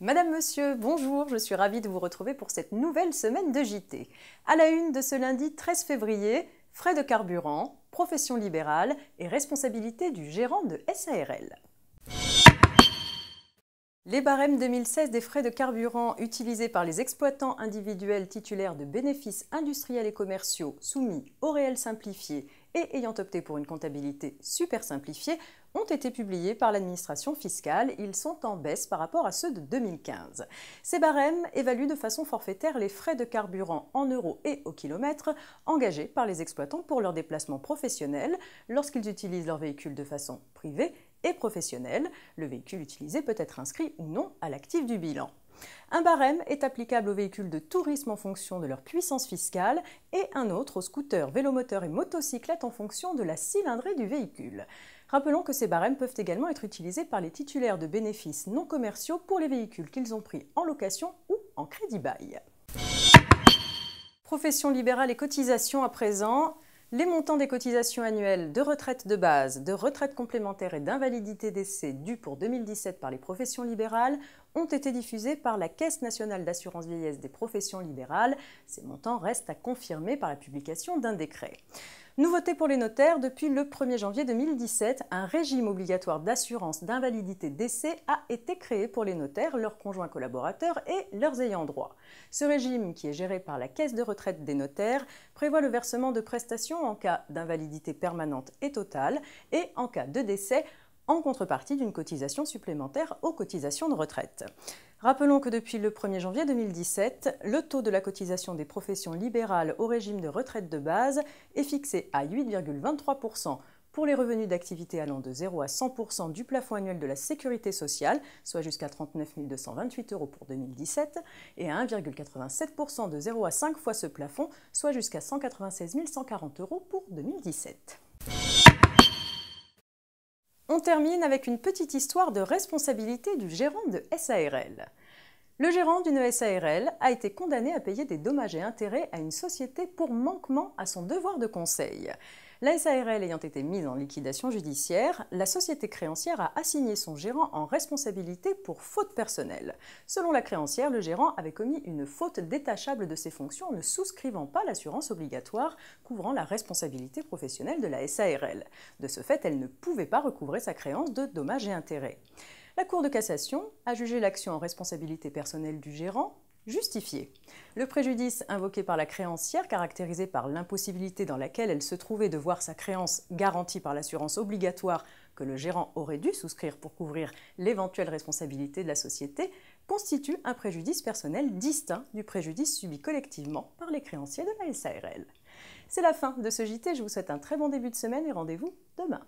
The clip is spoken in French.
Madame, Monsieur, bonjour, je suis ravie de vous retrouver pour cette nouvelle semaine de JT. À la une de ce lundi 13 février, frais de carburant, profession libérale et responsabilité du gérant de SARL. Les barèmes 2016 des frais de carburant utilisés par les exploitants individuels titulaires de bénéfices industriels et commerciaux soumis au réel simplifié ayant opté pour une comptabilité super simplifiée ont été publiés par l'administration fiscale. Ils sont en baisse par rapport à ceux de 2015. Ces barèmes évaluent de façon forfaitaire les frais de carburant en euros et au kilomètre engagés par les exploitants pour leurs déplacements professionnels lorsqu'ils utilisent leur véhicule de façon privée et professionnelle. Le véhicule utilisé peut être inscrit ou non à l'actif du bilan. Un barème est applicable aux véhicules de tourisme en fonction de leur puissance fiscale et un autre aux scooters, vélomoteurs et motocyclettes en fonction de la cylindrée du véhicule. Rappelons que ces barèmes peuvent également être utilisés par les titulaires de bénéfices non commerciaux pour les véhicules qu'ils ont pris en location ou en crédit bail. Profession libérale et cotisation à présent. Les montants des cotisations annuelles de retraite de base, de retraite complémentaire et d'invalidité d'essai dues pour 2017 par les professions libérales ont été diffusés par la Caisse nationale d'assurance vieillesse des professions libérales. Ces montants restent à confirmer par la publication d'un décret. Nouveauté pour les notaires, depuis le 1er janvier 2017, un régime obligatoire d'assurance d'invalidité décès a été créé pour les notaires, leurs conjoints collaborateurs et leurs ayants droit. Ce régime, qui est géré par la Caisse de retraite des notaires, prévoit le versement de prestations en cas d'invalidité permanente et totale et en cas de décès en contrepartie d'une cotisation supplémentaire aux cotisations de retraite. Rappelons que depuis le 1er janvier 2017, le taux de la cotisation des professions libérales au régime de retraite de base est fixé à 8,23% pour les revenus d'activité allant de 0 à 100% du plafond annuel de la sécurité sociale, soit jusqu'à 39 228 euros pour 2017, et à 1,87% de 0 à 5 fois ce plafond, soit jusqu'à 196 140 euros pour 2017. On termine avec une petite histoire de responsabilité du gérant de SARL. Le gérant d'une SARL a été condamné à payer des dommages et intérêts à une société pour manquement à son devoir de conseil. La SARL ayant été mise en liquidation judiciaire, la société créancière a assigné son gérant en responsabilité pour faute personnelle. Selon la créancière, le gérant avait commis une faute détachable de ses fonctions en ne souscrivant pas l'assurance obligatoire couvrant la responsabilité professionnelle de la SARL. De ce fait, elle ne pouvait pas recouvrer sa créance de dommages et intérêts. La Cour de cassation a jugé l'action en responsabilité personnelle du gérant Justifié, Le préjudice invoqué par la créancière, caractérisé par l'impossibilité dans laquelle elle se trouvait de voir sa créance garantie par l'assurance obligatoire que le gérant aurait dû souscrire pour couvrir l'éventuelle responsabilité de la société, constitue un préjudice personnel distinct du préjudice subi collectivement par les créanciers de la SARL. C'est la fin de ce JT, je vous souhaite un très bon début de semaine et rendez-vous demain.